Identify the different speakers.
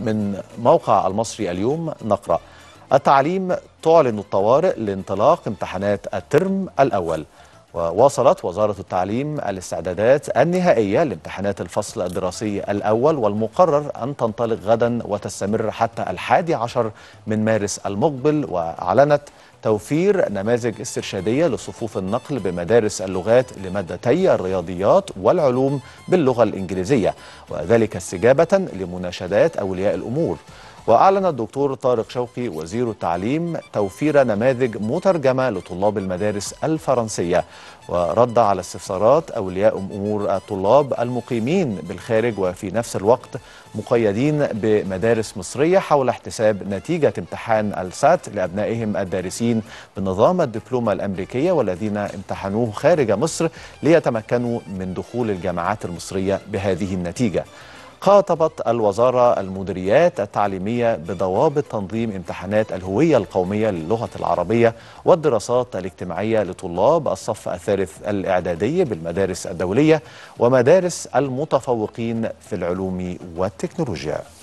Speaker 1: من موقع المصري اليوم نقرأ التعليم تعلن الطوارئ لانطلاق امتحانات الترم الأول وواصلت وزارة التعليم الاستعدادات النهائية لامتحانات الفصل الدراسي الأول والمقرر أن تنطلق غدا وتستمر حتى الحادي عشر من مارس المقبل وأعلنت توفير نماذج استرشادية لصفوف النقل بمدارس اللغات لمادتي الرياضيات والعلوم باللغة الإنجليزية وذلك استجابة لمناشدات أولياء الأمور وأعلن الدكتور طارق شوقي وزير التعليم توفير نماذج مترجمة لطلاب المدارس الفرنسية ورد على استفسارات أولياء أمور الطلاب المقيمين بالخارج وفي نفس الوقت مقيدين بمدارس مصرية حول احتساب نتيجة امتحان السات لأبنائهم الدارسين بنظام الدبلومة الأمريكية والذين امتحنوه خارج مصر ليتمكنوا من دخول الجامعات المصرية بهذه النتيجة خاطبت الوزارة المديريات التعليمية بضوابط تنظيم امتحانات الهوية القومية للغة العربية والدراسات الاجتماعية لطلاب الصف الثالث الإعدادي بالمدارس الدولية ومدارس المتفوقين في العلوم والتكنولوجيا